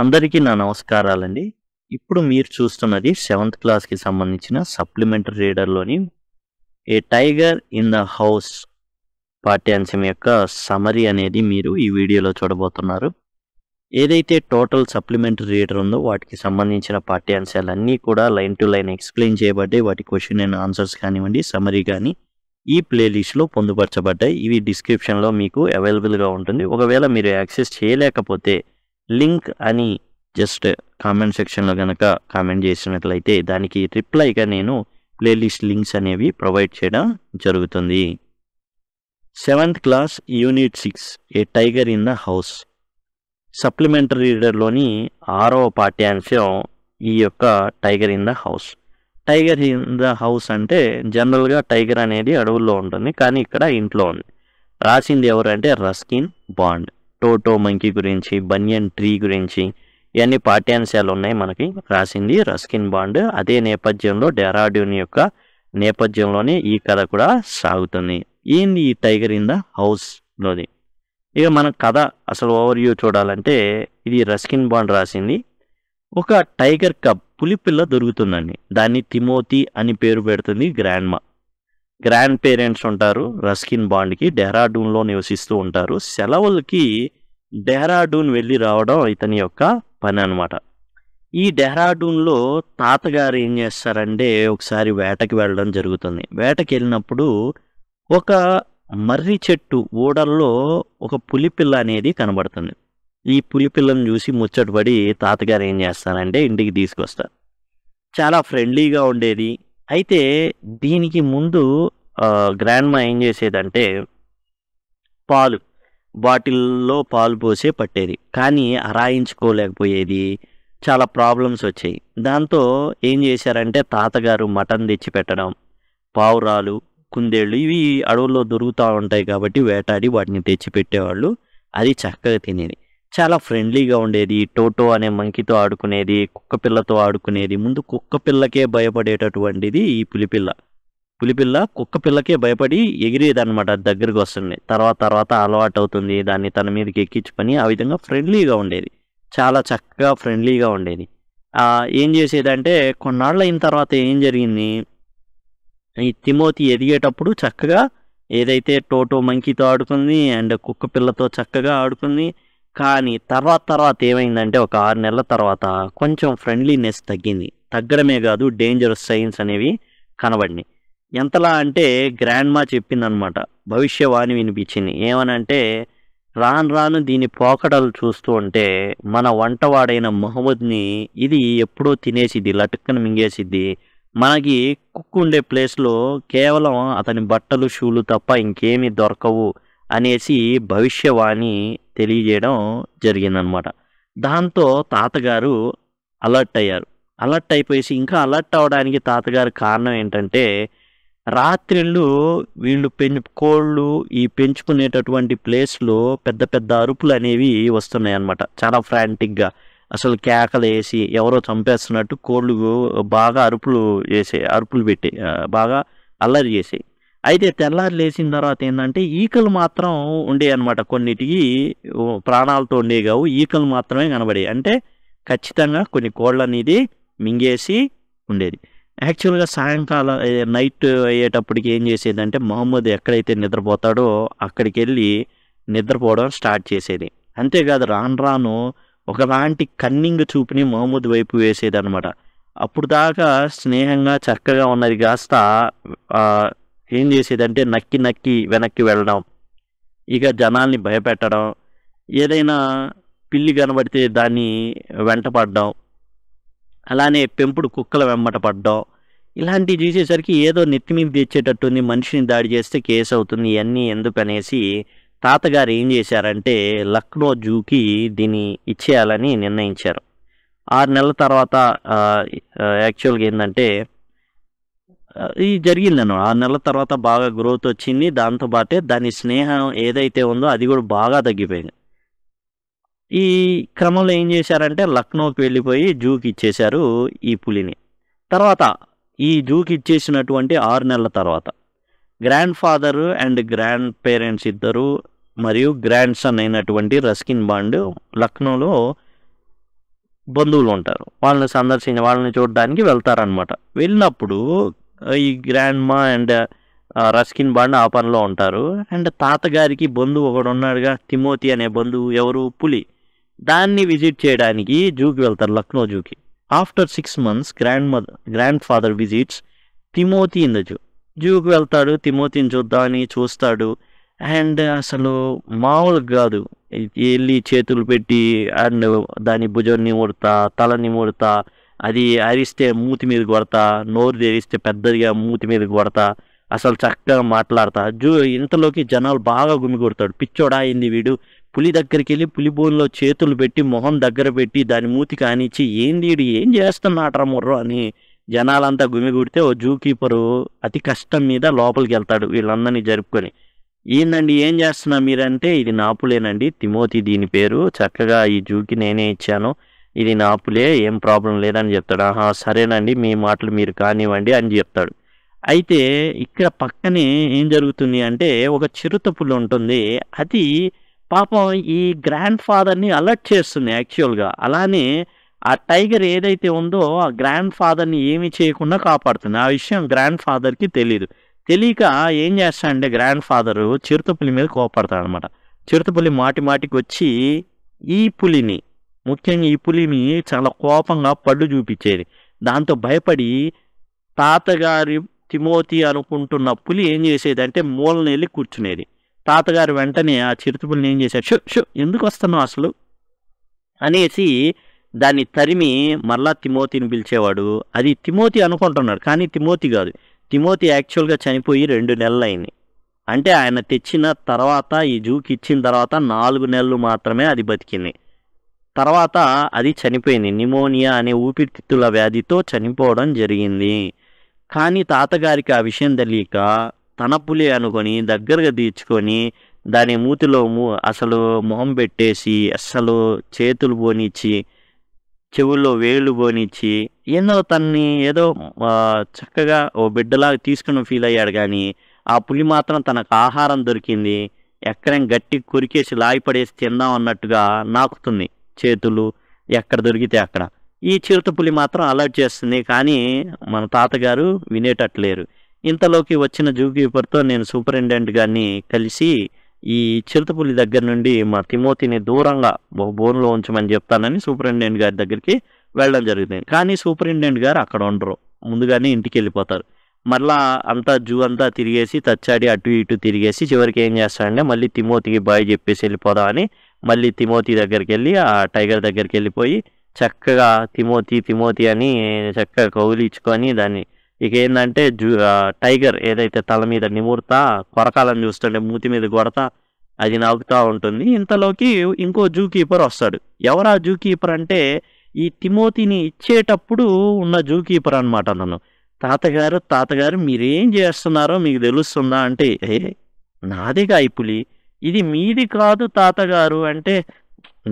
అందరికీ నా నమస్కారాలండి ఇప్పుడు మీరు చూస్తున్నది సెవెంత్ క్లాస్కి సంబంధించిన సప్లిమెంటరీ రీడర్లోని a tiger in the house పాఠ్యాంశం యొక్క సమరీ అనేది మీరు ఈ వీడియోలో చూడబోతున్నారు ఏదైతే టోటల్ సప్లిమెంటరీ రీడర్ ఉందో వాటికి సంబంధించిన పాఠ్యాంశాలన్నీ కూడా లైన్ టు లైన్ ఎక్స్ప్లెయిన్ చేయబడ్డాయి వాటి క్వశ్చన్ అండ్ ఆన్సర్స్ కానివ్వండి సమరీ కానీ ఈ ప్లేలిస్ట్లో పొందుపరచబడ్డాయి ఇవి డిస్క్రిప్షన్లో మీకు అవైలబుల్గా ఉంటుంది ఒకవేళ మీరు యాక్సెస్ చేయలేకపోతే లింక్ అని జస్ట్ కామెంట్ సెక్షన్లో కనుక కామెంట్ చేసినట్లయితే దానికి రిప్లైగా నేను ప్లేలిస్ట్ లింక్స్ అనేవి ప్రొవైడ్ చేయడం జరుగుతుంది seventh class unit six a tiger in the house supplementary రీడర్లోని ఆరో పాఠ్యాంశం ఈ యొక్క tiger in the house tiger in the house అంటే జనరల్గా టైగర్ అనేది అడవుల్లో ఉంటుంది కానీ ఇక్కడ ఇంట్లో ఉంది రాసింది ఎవరంటే రస్కిన్ బాండ్ టోటో మంకీ గురించి బనియన్ ట్రీ గురించి ఇవన్నీ పాఠ్యాంశాలు ఉన్నాయి మనకి రాసింది రస్కిన్ బాండ్ అదే నేపథ్యంలో డెరాడ్యూన్ యొక్క నేపథ్యంలోనే ఈ కథ కూడా సాగుతుంది ఏంది ఈ టైగర్ ఇన్ ద హౌస్లోది ఇక మన కథ అసలు ఓవర్ వ్యూ చూడాలంటే ఇది రస్కిన్ బాండ్ రాసింది ఒక టైగర్ కప్ పులిపిల్ల దొరుకుతుందండి దాన్ని తిమోతి అని పేరు పెడుతుంది గ్రాండ్మా గ్రాండ్ పేరెంట్స్ ఉంటారు రస్కిన్ బాండ్కి డెహ్రాడూన్లో నివసిస్తూ ఉంటారు సెలవులకి డెహ్రాడూన్ వెళ్ళి రావడం ఇతని యొక్క పని అనమాట ఈ డెహ్రాడూన్లో తాతగారు ఏం చేస్తారంటే ఒకసారి వేటకి వెళ్ళడం జరుగుతుంది వేటకి వెళ్ళినప్పుడు ఒక మర్రి చెట్టు ఊడల్లో ఒక పులిపిల్ల అనేది కనబడుతుంది ఈ పులిపిల్లను చూసి ముచ్చటపడి తాతగారు ఏం చేస్తారంటే ఇంటికి తీసుకొస్తారు చాలా ఫ్రెండ్లీగా ఉండేది అయితే దీనికి ముందు గ్రాండ్మా ఏం చేసేదంటే పాలు బాటిల్లో పాలు పోసే పట్టేది కానీ అరాయించుకోలేకపోయేది చాలా ప్రాబ్లమ్స్ వచ్చాయి దాంతో ఏం చేశారంటే తాతగారు మటన్ తెచ్చి పెట్టడం పావురాలు కుందేళ్ళు ఇవి అడవుల్లో దొరుకుతూ ఉంటాయి కాబట్టి వేటాడి వాటిని తెచ్చి పెట్టేవాళ్ళు అది చక్కగా తినేది చాలా ఫ్రెండ్లీగా ఉండేది టోటో అనే మంకితో ఆడుకునేది కుక్క పిల్లతో ఆడుకునేది ముందు కుక్క పిల్లకే భయపడేటటువంటిది ఈ పులిపిల్ల పులిపిల్ల కుక్క పిల్లకే భయపడి ఎగిరేదనమాట దగ్గరికి వస్తుంది తర్వాత తర్వాత అలవాటు అవుతుంది దాన్ని తన మీదకి ఎక్కించుకొని ఆ విధంగా ఫ్రెండ్లీగా ఉండేది చాలా చక్కగా ఫ్రెండ్లీగా ఉండేది ఏం చేసేదంటే కొన్నాళ్ళు అయిన తర్వాత ఏం జరిగింది ఈ తిమోతి ఎదిగేటప్పుడు చక్కగా ఏదైతే టోటో మంకీతో ఆడుకుంది అండ్ కుక్క పిల్లతో చక్కగా ఆడుకుంది కానీ తర్వాత తర్వాత ఏమైందంటే ఒక ఆరు నెలల తర్వాత కొంచెం ఫ్రెండ్లీనెస్ తగ్గింది తగ్గడమే కాదు డేంజరస్ సైన్స్ అనేవి కనబడినాయి ఎంతలా అంటే గ్రాండ్ మా చెప్పిందనమాట భవిష్యవాణి వినిపించింది ఏమనంటే రాను రాను దీని పోకడలు చూస్తూ ఉంటే మన వంటవాడైన మహమ్మద్ని ఇది ఎప్పుడో తినేసిద్ది లటుక్కన మింగేసిద్ది మనకి కుక్ ఉండే ప్లేస్లో కేవలం అతని బట్టలు షూలు తప్ప ఇంకేమీ దొరకవు అనేసి భవిష్యవాణి తెలియజేయడం జరిగిందనమాట దాంతో తాతగారు అలర్ట్ అయ్యారు అలర్ట్ అయిపోయేసి ఇంకా అలర్ట్ అవడానికి తాతగారు కారణం ఏంటంటే రాత్రిళ్ళు వీళ్ళు పెంచు కోళ్ళు ఈ పెంచుకునేటటువంటి ప్లేస్లో పెద్ద పెద్ద అరుపులు అనేవి వస్తున్నాయి అన్నమాట చాలా ఫ్రాంటిక్గా అసలు కేకలు వేసి ఎవరో చంపేస్తున్నట్టు కోళ్ళు బాగా అరుపులు వేసే అరుపులు పెట్టి బాగా అల్లరి చేసాయి అయితే తెల్లారి లేచిన తర్వాత ఏంటంటే ఈకలు మాత్రం ఉండేవి అనమాట కొన్నిటికి ప్రాణాలతో ఉండేవి కావు ఈకలు మాత్రమే కనబడేవి అంటే ఖచ్చితంగా కొన్ని కోళ్ళు అనేది మింగేసి ఉండేది యాక్చువల్గా సాయంకాలం నైట్ అయ్యేటప్పటికి ఏం చేసేదంటే మహమ్మద్ ఎక్కడైతే నిద్రపోతాడో అక్కడికి వెళ్ళి నిద్రపోవడం స్టార్ట్ చేసేది అంతేకాదు రాను రాను ఒకలాంటి కన్నింగ్ చూపుని మహమ్మద్ వైపు వేసేది అనమాట అప్పుడు దాకా స్నేహంగా చక్కగా ఉన్నది కాస్త ఏం చేసేదంటే నక్కి నక్కి వెనక్కి వెళ్ళడం ఇక జనాల్ని భయపెట్టడం ఏదైనా పిల్లి కనబడితే దాన్ని వెంటపడడం అలానే పెంపుడు కుక్కల వెంబట పడ్డం ఇలాంటివి చూసేసరికి ఏదో నెత్తిమీద తెచ్చేటట్టుంది మనిషిని దాడి చేస్తే కేసు అవుతుంది ఇవన్నీ ఎందుకనేసి తాతగారు ఏం చేశారంటే లక్నో జూకి దీన్ని ఇచ్చేయాలని నిర్ణయించారు ఆరు నెలల తర్వాత యాక్చువల్గా ఏంటంటే ఇది జరిగిందను ఆరు నెలల తర్వాత బాగా గ్రోత్ వచ్చింది దాంతోపాటే దాని స్నేహం ఏదైతే ఉందో అది కూడా బాగా తగ్గిపోయింది ఈ క్రమంలో ఏం చేశారంటే లక్నోకి వెళ్ళిపోయి జూకి ఇచ్చేశారు ఈ పులిని తర్వాత ఈ జూకి ఇచ్చేసినటువంటి ఆరు నెలల తర్వాత grand father and grand parents ఇద్దరు మరియు గ్రాండ్ సన్ అయినటువంటి రస్కిన్ బాండ్ లక్నోలో బంధువులు ఉంటారు వాళ్ళని సందర్శించి వాళ్ళని చూడడానికి వెళ్తారనమాట వెళ్ళినప్పుడు ఈ గ్రాండ్ మా అండ్ రస్కిన్ బాండ్ ఆ పనిలో ఉంటారు అండ్ తాతగారికి బంధువు ఒకడు ఉన్నాడుగా తిమోతి అనే బంధువు ఎవరు పులి దాన్ని విజిట్ చేయడానికి జూకి వెళ్తారు లక్నో జూకి after six months grand mother grand father visits Timothy in the zoo జూకి వెళ్తాడు తిమోతిని చూద్దామని చూస్తాడు అండ్ అసలు మామూలు కాదు వెళ్ళి చేతులు పెట్టి అండ్ దాని భుజాన్ని ముడతా తలని ముడతా అది అరిస్తే మూతి మీద కొడతా నోరు తెరిస్తే పెద్దదిగా మూతి మీద కొడతా అసలు చక్కగా మాట్లాడతా జూ ఇంతలోకి జనాలు బాగా గుమి కొడతాడు పిచ్చోడా అయింది వీడు పులి దగ్గరికి వెళ్ళి పులి బోన్లో చేతులు పెట్టి మొహం దగ్గర పెట్టి దాని మూతి కానిచ్చి ఏంది ఏం చేస్తున్నాడరా ముర్రో అని జనాలంతా గుమిగుడితే ఓ జూ కీపరు అతి కష్టం మీద లోపలికి వెళ్తాడు వీళ్ళందరినీ జరుపుకొని ఏందండి ఏం చేస్తున్నా మీరంటే ఇది నాపులేనండి తిమోతి దీని పేరు చక్కగా ఈ జూకి నేనే ఇచ్చాను ఇది నాపులే ఏం ప్రాబ్లం లేదని చెప్తాడు ఆహా సరేనండి మీ మాటలు మీరు కానివ్వండి అని చెప్తాడు అయితే ఇక్కడ పక్కనే ఏం జరుగుతుంది అంటే ఒక చిరుత పులి ఉంటుంది అది పాపం ఈ గ్రాండ్ ఫాదర్ని అలర్ట్ చేస్తుంది యాక్చువల్గా అలానే ఆ టైగర్ ఏదైతే ఉందో ఆ గ్రాండ్ ఫాదర్ని ఏమి చేయకుండా కాపాడుతుంది ఆ విషయం గ్రాండ్ ఫాదర్కి తెలియదు తెలియక ఏం చేస్తాడంటే గ్రాండ్ ఫాదరు చిరుతపులి మీద కోపడతాడు అనమాట చిరుతపులి మాటి మాటికి వచ్చి ఈ పులిని ముఖ్యంగా ఈ పులిని చాలా కోపంగా పళ్ళు చూపించేది దాంతో భయపడి తాతగారి తిమోతి అనుకుంటున్న పులి ఏం చేసేది అంటే మూలనెళ్ళి కూర్చునేది తాతగారు వెంటనే ఆ చిరుతపుల్ని ఏం చేశారు షు షు ఎందుకు వస్తున్నావు అసలు అనేసి దాన్ని తరిమి మరలా తిమోతిని పిలిచేవాడు అది తిమోతి అనుకుంటున్నాడు కానీ తిమోతి కాదు తిమోతి యాక్చువల్గా చనిపోయి రెండు నెలలు అయింది అంటే ఆయన తెచ్చిన తర్వాత ఈ జూకి ఇచ్చిన తర్వాత నాలుగు నెలలు మాత్రమే అది బతికింది తర్వాత అది చనిపోయింది నిమోనియా అనే ఊపిరితిత్తుల వ్యాధితో చనిపోవడం జరిగింది కానీ తాతగారికి ఆ విషయం తెలియక తన పులి అనుకొని దగ్గరగా తీర్చుకొని దాని మూతిలో అసలు మొహం పెట్టేసి అస్సలు చేతులు పోనిచ్చి చెవుల్లో వేళ్ళు పోనిచ్చి ఏదో తన్ని ఏదో చక్కగా ఓ బిడ్డలాగా తీసుకుని ఫీల్ అయ్యాడు కానీ ఆ పులి మాత్రం తనకు ఆహారం దొరికింది ఎక్కడైనా గట్టి కొరికేసి లాగిపడేసి తిందాం అన్నట్టుగా నాకుతుంది చేతులు ఎక్కడ దొరికితే అక్కడ ఈ చిరుత పులి మాత్రం అలర్ట్ చేస్తుంది కానీ మన తాతగారు వినేటట్లేరు ఇంతలోకి వచ్చిన జూకీపర్తో నేను సూపరింటెండెంట్ గారిని కలిసి ఈ చిరుతపులి దగ్గర నుండి మా తిమోతిని దూరంగా బోన్లో ఉంచమని చెప్తానని సూపరింటెండెంట్ గారి దగ్గరికి వెళ్ళడం జరుగుతుంది కానీ సూపరింటెండెంట్ గారు అక్కడ ఉండరు ముందుగానే ఇంటికి వెళ్ళిపోతారు మళ్ళా అంతా జూ అంతా తిరిగేసి తచ్చాడి అటు ఇటు తిరిగేసి చివరికి ఏం చేస్తాడంటే మళ్ళీ తిమోతికి బాయ్ చెప్పేసి వెళ్ళిపోదామని మళ్ళీ తిమోతి దగ్గరికి వెళ్ళి ఆ టైగర్ దగ్గరికి వెళ్ళిపోయి చక్కగా తిమోతి తిమోతి అని చక్కగా కౌలిచ్చుకొని దాన్ని ఇక ఏంటంటే టైగర్ ఏదైతే తల మీద నిమురుతా కొరకాలను చూస్తుంటే మూతి మీద కొడతా అది నవ్వుతూ ఉంటుంది ఇంతలోకి ఇంకో జూ కీపర్ వస్తాడు ఎవరా జూ కీపర్ అంటే ఈ తిమోతిని ఇచ్చేటప్పుడు ఉన్న జూ కీపర్ అనమాట నన్ను తాతగారు తాతగారు మీరేం చేస్తున్నారో మీకు తెలుస్తుందా అంటే ఏ నాదిగా ఈ పులి ఇది మీది కాదు తాతగారు అంటే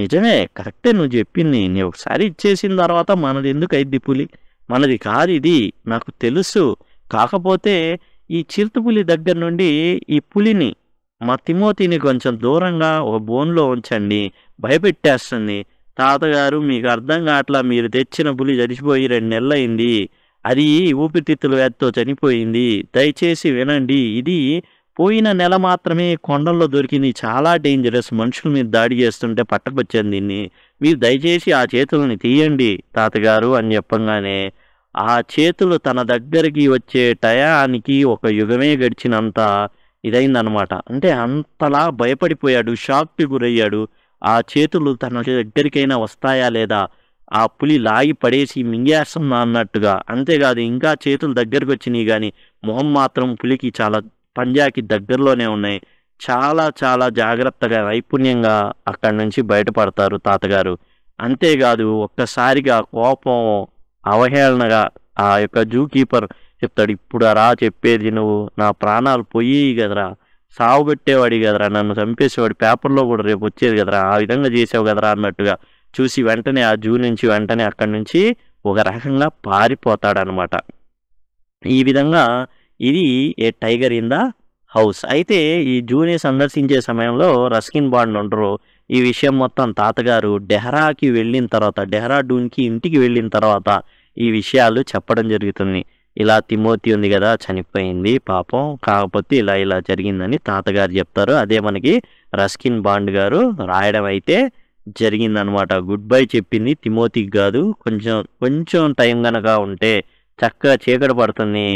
నిజమే కరెక్టే నువ్వు చెప్పింది నేను ఒకసారి ఇచ్చేసిన తర్వాత మనది ఎందుకు అయిద్ది పులి మనది కాదు ఇది నాకు తెలుసు కాకపోతే ఈ చిరుతపులి దగ్గర నుండి ఈ పులిని మా తిమోతిని కొంచెం దూరంగా ఒక బోన్లో ఉంచండి భయపెట్టేస్తుంది తాతగారు మీకు అర్థం కావట్లా మీరు తెచ్చిన పులి చనిపోయి రెండు నెలలైంది అది ఊపిరితిత్తుల వ్యాధితో చనిపోయింది దయచేసి వినండి ఇది పోయిన నెల మాత్రమే కొండల్లో దొరికింది చాలా డేంజరస్ మనుషుల మీద దాడి చేస్తుంటే పట్టకొచ్చాను దీన్ని మీరు దయచేసి ఆ చేతులని తీయండి తాతగారు అని చెప్పంగానే ఆ చేతులు తన దగ్గరికి వచ్చే టయానికి ఒక యుగమే గడిచినంత ఇదైందనమాట అంటే అంతలా భయపడిపోయాడు షాక్కి గురయ్యాడు ఆ చేతులు తన దగ్గరికైనా వస్తాయా లేదా ఆ పులి లాగి పడేసి మింగేస్తుందా అన్నట్టుగా అంతేకాదు ఇంకా చేతులు దగ్గరకు వచ్చినాయి కానీ మొహం మాత్రం పులికి చాలా పంజాకి దగ్గరలోనే ఉన్నాయి చాలా చాలా జాగ్రత్తగా నైపుణ్యంగా అక్కడి నుంచి బయటపడతారు తాతగారు అంతేకాదు ఒక్కసారిగా కోపం అవహేళనగా ఆ యొక్క జూ కీపర్ చెప్తాడు ఇప్పుడు రా చెప్పేది నువ్వు నా ప్రాణాలు పోయి కదరా సావుగొట్టేవాడి కదరా నన్ను చంపేసేవాడు పేపర్లో కూడా రేపు వచ్చేది కదరా ఆ విధంగా చేసావు కదరా అన్నట్టుగా చూసి వెంటనే ఆ జూ నుంచి వెంటనే అక్కడి నుంచి ఒక రకంగా పారిపోతాడనమాట ఈ విధంగా ఇది a tiger in the house అయితే ఈ జూని సందర్శించే సమయంలో రస్కిన్ బాండ్ ఉండరు ఈ విషయం మొత్తం తాతగారు డెహ్రాకి వెళ్ళిన తర్వాత డెహ్రాడూన్కి ఇంటికి వెళ్ళిన తర్వాత ఈ విషయాలు చెప్పడం జరుగుతుంది ఇలా తిమోతి ఉంది కదా చనిపోయింది పాపం కాకపోతే ఇలా ఇలా జరిగిందని తాతగారు చెప్తారు అదే మనకి రస్కిన్ బాండ్ గారు రాయడం అయితే జరిగిందనమాట గుడ్ బై చెప్పింది తిమోతికి కాదు కొంచెం కొంచెం టైం కనుక ఉంటే చక్కగా చీకటి పడుతుంది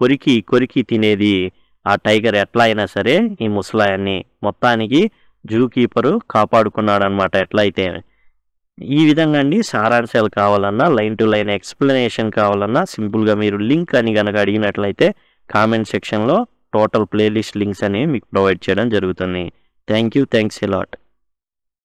కొరికి కొరికి తినేది ఆ టైగర్ ఎట్లా అయినా సరే ఈ ముసలాయన్ని మొత్తానికి జూ కీపరు కాపాడుకున్నాడనమాట ఎట్లయితే ఈ విధంగా అండి సారాంశాలు కావాలన్నా లైన్ టు లైన్ ఎక్స్ప్లెనేషన్ కావాలన్నా సింపుల్గా మీరు లింక్ అని కనుక అడిగినట్లయితే కామెంట్ సెక్షన్లో టోటల్ ప్లేలిస్ట్ లింక్స్ అనేవి మీకు ప్రొవైడ్ చేయడం జరుగుతుంది థ్యాంక్ యూ థ్యాంక్స్ ఎలాట్